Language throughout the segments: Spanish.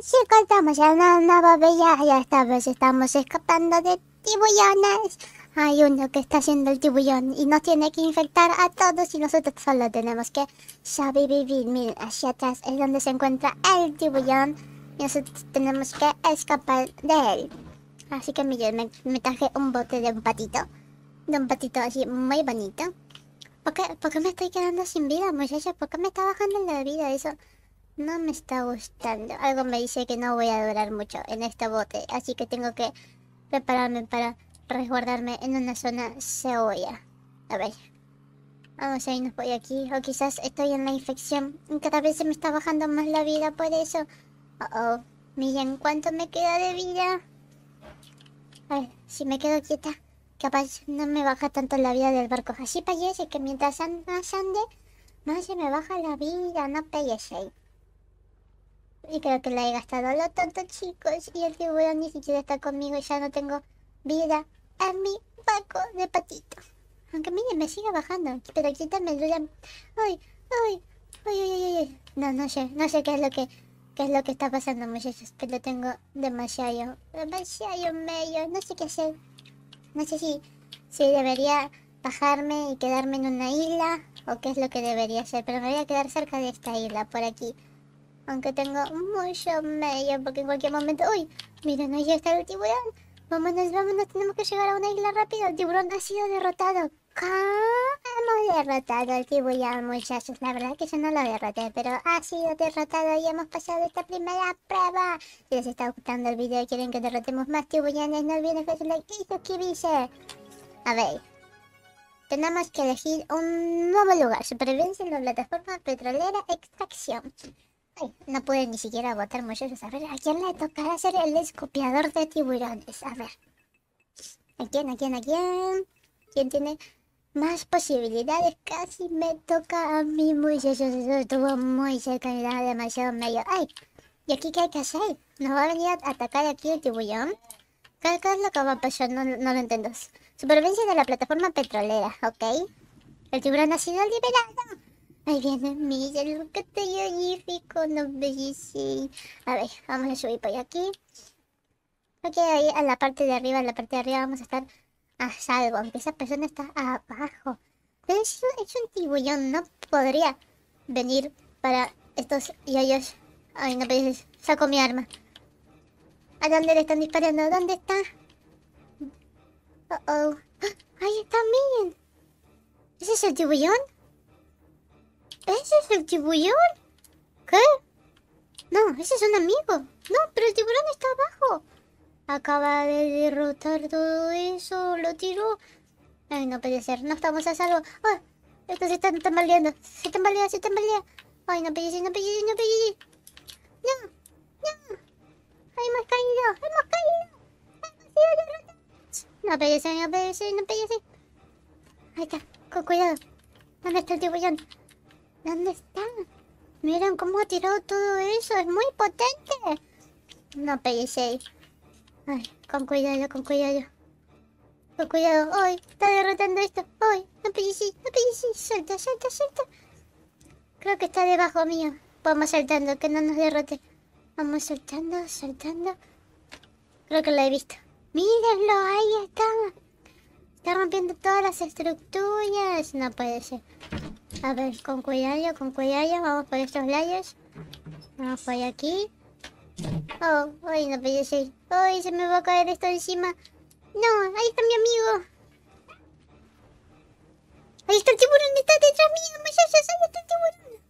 ¡Si contamos, ya una babella, ya, esta vez estamos escapando de tibullones. Hay uno que está haciendo el tibullón y nos tiene que infectar a todos y nosotros solo tenemos que sobrevivir. Miren, hacia atrás es donde se encuentra el tibullón y nosotros tenemos que escapar de él. Así que miren, me, traje un bote de un patito, de un patito así muy bonito. ¿Por qué, ¿Por qué me estoy quedando sin vida, muchachos? ¿Por qué me está bajando la vida eso? No me está gustando. Algo me dice que no voy a durar mucho en este bote. Así que tengo que prepararme para resguardarme en una zona cebolla. A ver. Vamos a irnos por aquí. O quizás estoy en la infección. Cada vez se me está bajando más la vida por eso. Oh, oh. Miren cuánto me queda de vida. A ver, si me quedo quieta. Capaz no me baja tanto la vida del barco. Así parece que mientras más ande, más se me baja la vida. No payece ahí. Y creo que la he gastado lo tanto chicos. Y el tiburón ni siquiera está conmigo. Y Ya no tengo vida a mi paco de patito. Aunque miren, me siga bajando. Pero aquí también Ay, ay, ay, ay, ay, No, no sé. No sé qué es lo que qué es lo que está pasando, muchachos. Pero tengo demasiado, demasiado medio. No sé qué hacer. No sé si, si debería bajarme y quedarme en una isla o qué es lo que debería hacer. Pero me voy a quedar cerca de esta isla, por aquí. Aunque tengo mucho medio, porque en cualquier momento... ¡Uy! Miren, ahí está el tiburón. Vámonos, vámonos, tenemos que llegar a una isla rápido. El tiburón ha sido derrotado. ¿Cómo hemos derrotado al tiburón, muchachos? La verdad es que yo no lo derroté, pero ha sido derrotado y hemos pasado esta primera prueba. Si les está gustando el video y quieren que derrotemos más tiburones, no olviden un like y suscribirse. A ver. Tenemos que elegir un nuevo lugar. Supervivencia en la plataforma petrolera extracción no pude ni siquiera votar muchachos. A ver, ¿a quién le tocará ser el escopiador de tiburones? A ver. ¿A quién, a quién, a quién? ¿Quién tiene más posibilidades? Casi me toca a mí, muchachos. Eso estuvo muy cerca y daba demasiado medio. ¡Ay! ¿Y aquí qué hay que hacer? ¿Nos va a venir a atacar aquí el tiburón? ¿Qué, es lo que va a pasar? No, no lo entiendo. Supervivencia de la plataforma petrolera, ¿ok? El tiburón ha sido liberado. Ahí viene Milla, lo que te yo no bellísimo. A ver, vamos a subir por aquí. aquí. Ok, ahí a la parte de arriba, en la parte de arriba vamos a estar a salvo, aunque esa persona está abajo. Pero es, un tibullón, no podría venir para estos yoyos. Ay, no dices, saco mi arma. ¿A dónde le están disparando? ¿Dónde está? Uh oh. Ahí está Miguel. ¿Ese es el tibullón? ¿Ese es el tiburón? ¿Qué? No, ese es un amigo. No, pero el tiburón está abajo. Acaba de derrotar todo eso. Lo tiró. Ay, no puede ser. No estamos a salvo. Ah, esto se está tambaleando. Se tambalea, se tambalea. Ay, no puede ser, no puede ser, no puede ser. No, no. Hemos caído, hemos caído. Hemos sido derrotados. No puede ser, no puede ser, no puede ser. Ahí está, con cuidado. ¿Dónde está el tiburón? ¿Dónde están? Miren cómo ha tirado todo eso. Es muy potente. No peguéis Ay, con cuidado, con cuidado. Con cuidado. Hoy está derrotando esto. Hoy, no peguéis, no peguéis. Suelta, suelta, suelta. Creo que está debajo mío. Vamos saltando, que no nos derrote. Vamos saltando, saltando. Creo que lo he visto. Mírenlo, ahí está. Está rompiendo todas las estructuras. No puede ser. A ver, con cuidado, con cuidado. Vamos por estos layers. Vamos por aquí. Oh, hoy no puede ser. se me va a caer esto encima. No, ahí está mi amigo. Ahí está el tiburón, está detrás mío, muchachos. Ahí está el tiburón.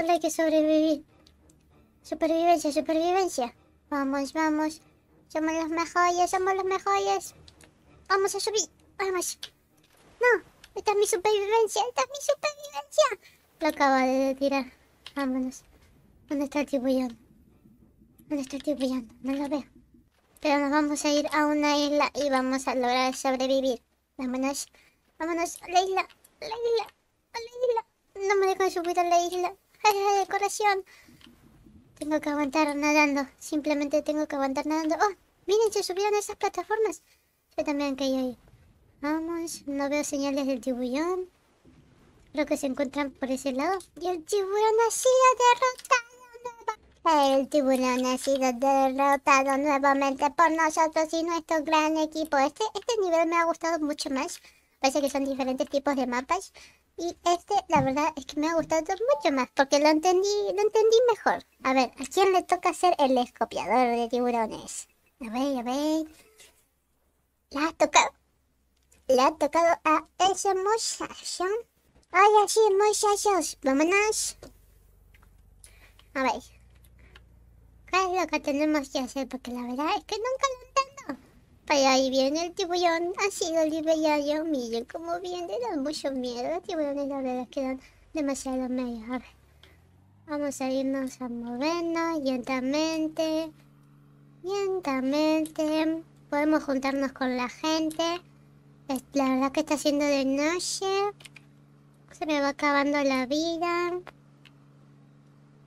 Solo hay que sobrevivir. Supervivencia, supervivencia. Vamos, vamos. Somos los mejores, somos los mejores. Vamos a subir. Vamos. No, ¡Esta es mi supervivencia! ¡Esta es mi supervivencia! Lo acaba de tirar. Vámonos. ¿Dónde está el ¿Dónde está el No lo veo. Pero nos vamos a ir a una isla y vamos a lograr sobrevivir. Vámonos. Vámonos a la isla. A la isla. A la isla. No me dejan subir a la isla. ¡Ay, corazón! Tengo que aguantar nadando. Simplemente tengo que aguantar nadando. ¡Oh! Miren, se subieron esas plataformas. Yo también caí ahí. Vamos, no veo señales del tiburón. Creo que se encuentran por ese lado. Y el tiburón ha sido derrotado. El tiburón ha sido derrotado nuevamente por nosotros y nuestro gran equipo. Este, este nivel me ha gustado mucho más. Parece que son diferentes tipos de mapas. Y este, la verdad, es que me ha gustado mucho más. Porque lo entendí, lo entendí mejor. A ver, ¿a quién le toca ser el escopiador de tiburones? A ver, a ver. La ha tocado le ha tocado a ese muchacho. ay así muchachos, vámonos. A ver. qué es lo que tenemos que hacer? Porque la verdad es que nunca lo entiendo. Pero ahí viene el tiburón, ha sido liberado. Miren cómo viene, Da mucho miedo. Los tiburones, la verdad, quedan demasiado medio A ver. Vamos a irnos a movernos lentamente. Lentamente. Podemos juntarnos con la gente. La verdad que está haciendo de noche. Se me va acabando la vida.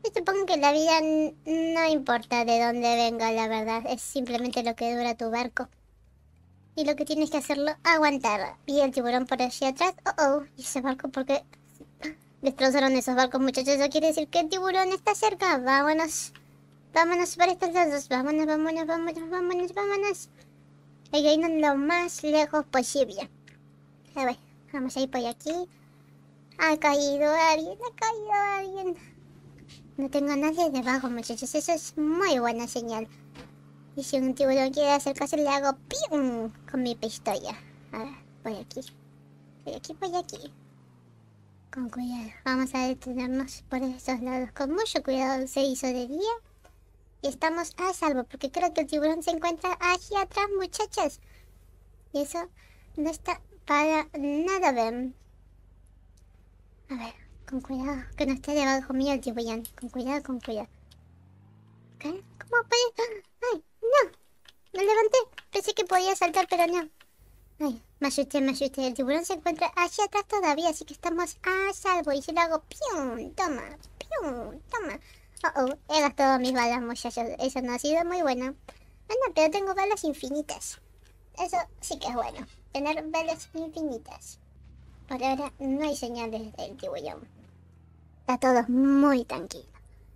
Yo supongo que la vida no importa de dónde venga, la verdad. Es simplemente lo que dura tu barco. Y lo que tienes que hacerlo, aguantar. Y el tiburón por allí atrás. Oh, oh. ¿Y ese barco porque qué? Destrozaron esos barcos, muchachos. Eso quiere decir que el tiburón está cerca. Vámonos. Vámonos para estos lados. vámonos, vámonos, vámonos, vámonos. vámonos que reino lo más lejos posible. A ver, vamos a ir por aquí. Ha caído alguien, ha caído alguien. No tengo nadie debajo, muchachos. Eso es muy buena señal. Y si un tiburón quiere acercarse, le hago ¡pium! con mi pistola. A ver, por aquí. Por aquí, por aquí. Con cuidado. Vamos a detenernos por estos lados. Con mucho cuidado se hizo de día estamos a salvo, porque creo que el tiburón se encuentra hacia atrás, muchachas. Y eso no está para nada bien. A ver, con cuidado, que no esté debajo mío el tiburón. Con cuidado, con cuidado. ¿Cómo puede? ¡Ay, no! Me levanté. Pensé que podía saltar, pero no. Ay, me asusté, me asusté. El tiburón se encuentra hacia atrás todavía, así que estamos a salvo. Y si lo hago, ¡pium! Toma, ¡pium! Toma oh, he gastado mis balas, muchachos. Eso no ha sido muy bueno. Bueno, ah, pero tengo balas infinitas. Eso sí que es bueno. Tener balas infinitas. Por ahora no hay señales del tibullón. Está todo muy tranquilo.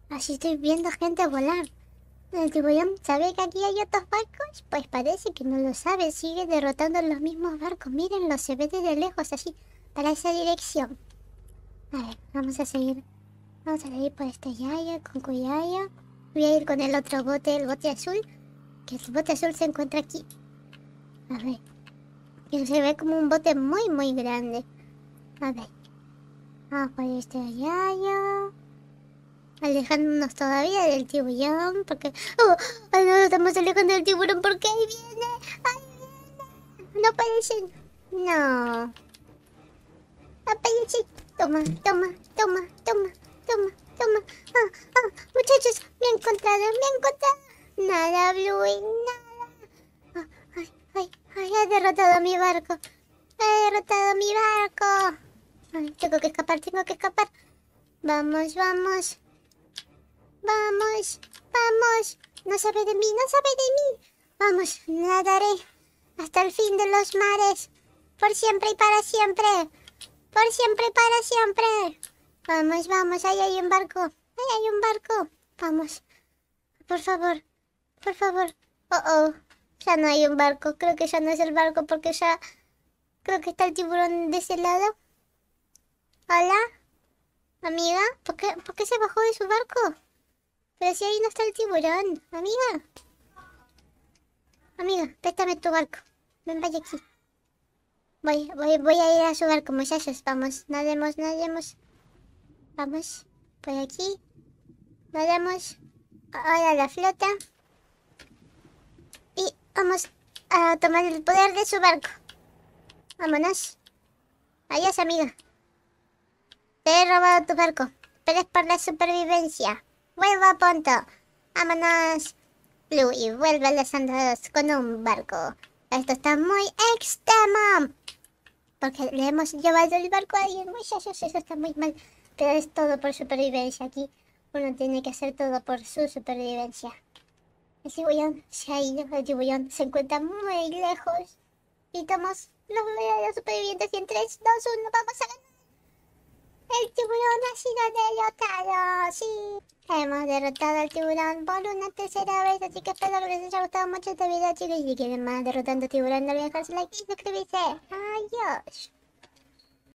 Así estoy viendo gente volar. El tibullón sabe que aquí hay otros barcos. Pues parece que no lo sabe. Sigue derrotando los mismos barcos. Mírenlo, se ve de lejos así. Para esa dirección. A ver, vamos a seguir Vamos a ir por este Yaya, con Cuyaya. Voy a ir con el otro bote, el bote azul. Que el bote azul se encuentra aquí. A ver. Que se ve como un bote muy, muy grande. A ver. Vamos por este Yaya. Alejándonos todavía del tiburón. Porque... ¡Oh! no, estamos alejando del tiburón porque ahí viene. Ahí viene. No parecen. No. Aparece. Toma, toma, toma, toma toma, toma. Ah, ah, muchachos, me he encontrado, me he encontrado. Nada, Bluey, nada. Ah, ay, ay, ay, he derrotado a mi barco. He derrotado mi barco. tengo que escapar, tengo que escapar. Vamos, vamos. Vamos, vamos. No sabe de mí, no sabe de mí. Vamos, nadaré hasta el fin de los mares. Por siempre y para siempre. Por siempre y para siempre. Vamos, vamos, ahí hay un barco. Ahí hay un barco. Vamos. Por favor, por favor. Oh, oh. Ya no hay un barco. Creo que ya no es el barco porque ya... Creo que está el tiburón de ese lado. Hola. Amiga, ¿por qué, se bajó de su barco? Pero si ahí no está el tiburón. Amiga. Amiga, préstame tu barco. Ven, vaya aquí. Voy, voy, voy a ir a su barco, muchachos. Vamos, nademos, nademos. Vamos por aquí. Vayamos ahora la flota. Y vamos a tomar el poder de su barco. Vámonos. Adiós, amiga. Te he robado tu barco. Pero es por la supervivencia. Vuelvo a punto. Vámonos. Blue y vuelve a los andados con un barco. Esto está muy extremo. Porque le hemos llevado el barco a alguien. muy eso está muy mal pero es todo por supervivencia aquí. Uno tiene que hacer todo por su supervivencia. El tiburón se ha ido, el tiburón se encuentra muy lejos. Y tomamos los verdaderos supervivientes y en 3, 2, 1, vamos a ganar. El tiburón ha sido derrotado, sí. Hemos derrotado al tiburón por una tercera vez, así que espero que les haya gustado mucho este video, chicos. Y si quieren más derrotando tiburón, no olviden su like y suscribirse. Adiós.